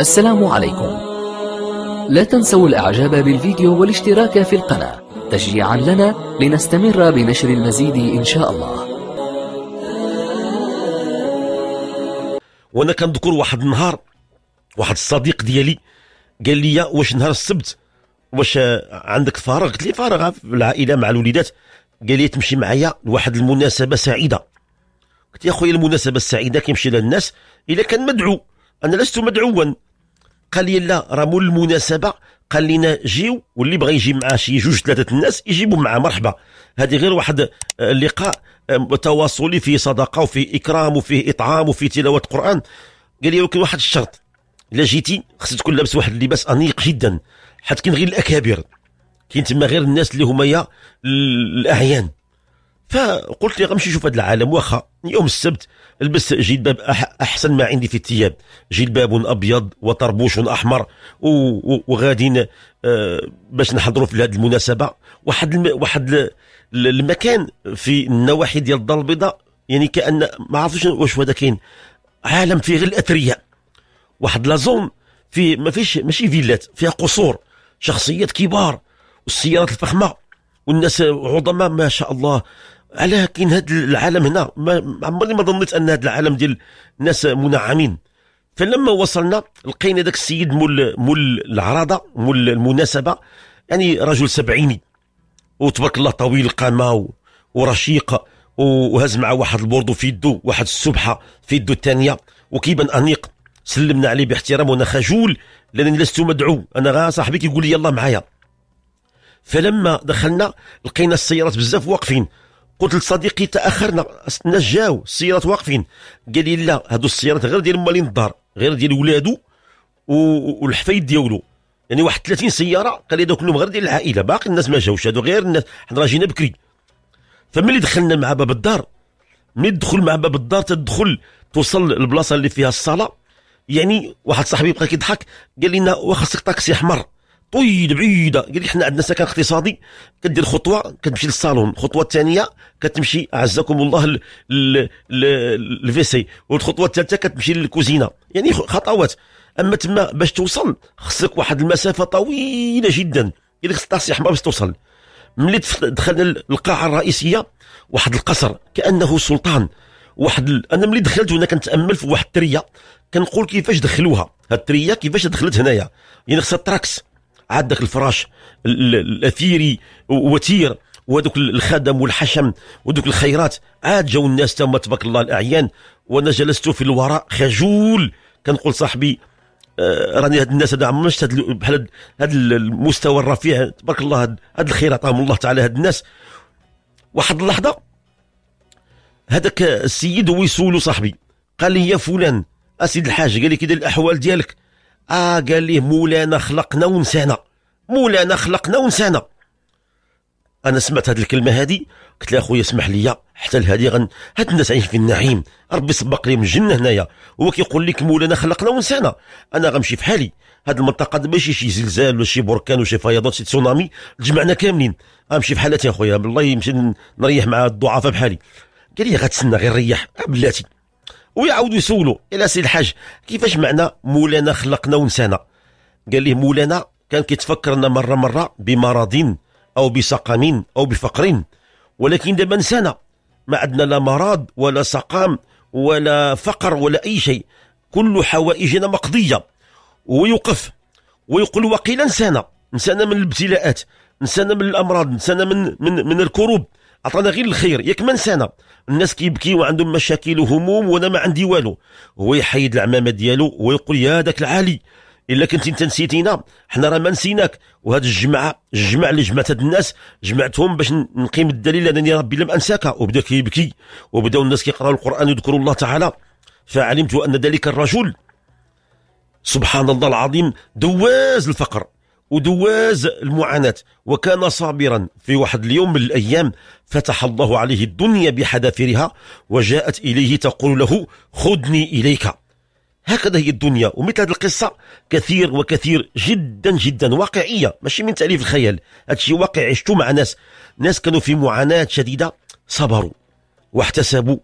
السلام عليكم لا تنسوا الاعجاب بالفيديو والاشتراك في القناة تشجيعا لنا لنستمر بنشر المزيد ان شاء الله وانا كنذكر واحد النهار واحد الصديق ديالي قال لي واش نهار السبت واش عندك فارغ قلت لي فارغ العائله مع الوليدات قال لي تمشي معايا لواحد المناسبه سعيده قلت يا خويا المناسبه السعيده كيمشي لها الناس إذا كان مدعو انا لست مدعوا قال لي لا راه مول المناسبه قال لنا جيو واللي بغى يجي معاه شي جوج ثلاثه الناس يجيبوا معاه مرحبا هذه غير واحد آه، اللقاء تواصلي فيه صدقه وفيه اكرام وفيه اطعام وفيه تلاوه قران قال لي ولكن واحد الشرط الا جيتي خصك تكون لابس واحد اللباس انيق جدا حيت كاين غير الاكابر كاين تما غير الناس اللي هما الاعيان فقلت لي غنمشي نشوف هذا العالم واخا يوم السبت لبست جلباب احسن ما عندي في الثياب جلباب ابيض وطربوش احمر وغادي آه، باش نحضروا في هذه المناسبه واحد الم واحد المكان في النواحي ديال الدار البيضاء يعني كان ما عرفتش واش هذا كاين عالم فيه غير الاثرياء واحد لازون فيه ما فيش ماشي فيلات فيها قصور شخصيات كبار والسيارات الفخمه والناس عظماء ما شاء الله علاه كاين هذا العالم هنا ما عمرني ما ظنيت ان هذا العالم ديال الناس منعمين فلما وصلنا لقينا ذاك السيد مول مول العراضه مول المناسبه يعني رجل سبعيني وتبارك الله طويل القامه ورشيق وهز معاه واحد البوردو في يده واحد السبحه في يده الثانيه وكيبان انيق سلمنا عليه باحترام وانا خجول لانني لست مدعو انا غا صاحبي كيقول لي يلا معايا فلما دخلنا لقينا السيارات بزاف واقفين قلت لصديقي تاخرنا الناس جاو السيارات واقفين قال لي لا هادو السيارات غير ديال مالين الدار غير ديال ولادو والحفايد ديالو يعني واحد 30 سياره قال لي دوك كلهم غير ديال العائله باقي الناس ما جاوش هادو غير الناس حنا راه جينا بكري فملي دخلنا مع باب الدار ملي تدخل مع باب الدار تدخل توصل البلاصه اللي فيها الصاله يعني واحد صاحبي بقى كيضحك قال لنا واخا خاصك طاكسي احمر طويله بعيده قال لك حنا عندنا سكن اقتصادي كدير خطوه كتمشي للصالون الخطوه الثانيه كتمشي أعزكم الله الفيسي والخطوه الثالثه كتمشي للكوزينه يعني خطوات اما تما باش توصل خصك واحد المسافه طويله جدا الا خصك تعصي حمار باش توصل ملي دخلنا القاعه الرئيسيه واحد القصر كانه سلطان واحد انا ملي دخلت هنا كنتامل في واحد التريه كنقول كيفاش دخلوها هاد التريه كيفاش دخلت هنايا يعني خصها تراكس عندك الفراش الاثيري وتير ودوك الخدم والحشم ودوك الخيرات عاد جاو الناس تما تبارك الله الاعيان وانا جلست في الوراء خجول كنقول صاحبي آه راني هاد الناس هذا عمرنا شفت بحال هاد المستوى الرفيع تبارك الله هاد, الخير عطاهم الله تعالى هاد الناس واحد اللحظه هذاك السيد هو يسولو صاحبي قال لي يا فلان اسيد الحاج قال لي كي الاحوال ديالك اه قال ليه مولانا خلقنا ونسانا مولانا خلقنا ونسانا انا سمعت هذه الكلمه هذه قلت له اخويا اسمح لي حتى لهذه غن هاد الناس عايشين في النعيم ربي سبق لهم الجنه هنايا هو كيقول لك مولانا خلقنا ونسانا انا غنمشي في حالي هاد المنطقه ماشي شي زلزال ولا شي بركان ولا شي فيضان شي تسونامي جمعنا كاملين غنمشي في حالتي اخويا بالله يمشي نريح مع الضعفاء بحالي قال لي غتسنى غير ريح آه، بلاتي ويعاودوا يسولوا الى سي الحاج كيفاش معنى مولانا خلقنا ونسانا قال ليه مولانا كان كيتفكرنا مره مره بمرض او بسقام او بفقر ولكن دابا نسانا ما عندنا لا مرض ولا سقام ولا فقر ولا اي شيء كل حوائجنا مقضيه ويوقف ويقول وقيل نسانا نسانا من الابتلاءات نسانا من الامراض نسانا من من من الكروب عطانا غير الخير ياك ما نسانا الناس كيبكي وعندهم مشاكل وهموم وانا ما عندي والو هو يحيد العمامه ديالو ويقول يا داك العالي الا كنت انت نسيتينا حنا راه ما نسيناك وهاد الجمعه الجمع اللي جمعت هاد الناس جمعتهم باش نقيم الدليل انني ربي لم انساك وبدا كيبكي وبداو الناس كيقراو القران ويذكروا الله تعالى فعلمت ان ذلك الرجل سبحان الله العظيم دواز الفقر ودواز المعاناة وكان صابرا في واحد اليوم من الأيام فتح الله عليه الدنيا بحذافيرها وجاءت إليه تقول له خذني إليك هكذا هي الدنيا ومثل هذه القصة كثير وكثير جدا جدا واقعية ماشي من تأليف الخيال هذا شيء واقع عشتو مع ناس ناس كانوا في معاناة شديدة صبروا واحتسبوا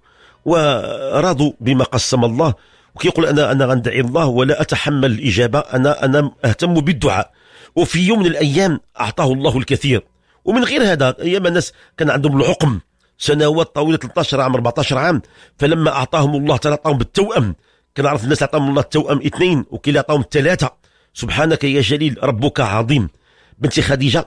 ورضوا بما قسم الله وكيقول انا انا غندعي الله ولا اتحمل الاجابه انا انا اهتم بالدعاء وفي يوم من الأيام أعطاه الله الكثير ومن غير هذا أيام الناس كان عندهم العقم سنوات طويلة 13 عام 14 عام فلما أعطاهم الله تعالى أعطاهم بالتوأم كان عرف الناس أعطاهم الله التوأم اثنين وكلا أعطاهم ثلاثة سبحانك يا جليل ربك عظيم بنتي خديجة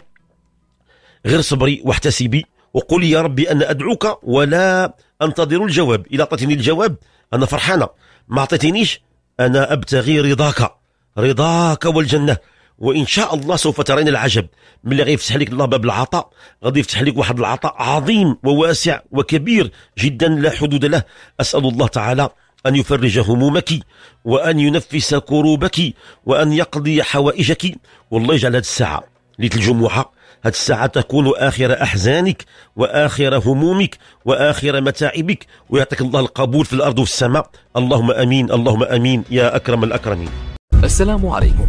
غير صبري واحتسبي وقولي يا ربي أنا أدعوك ولا أنتظر الجواب إذا أعطيتني الجواب أنا فرحانة ما أعطيتنيش أنا أبتغي رضاك رضاك والجنة وان شاء الله سوف ترين العجب ملي غيفتح لك الله باب العطاء غادي يفتح لك واحد العطاء عظيم وواسع وكبير جدا لا حدود له اسال الله تعالى أن يفرج همومك وأن ينفس كروبك وأن يقضي حوائجك والله يجعل هذه الساعة ليلة الجمعة هذه الساعة تكون آخر أحزانك وآخر همومك وآخر متاعبك ويعطيك الله القبول في الأرض وفي السماء اللهم أمين اللهم أمين يا أكرم الأكرمين السلام عليكم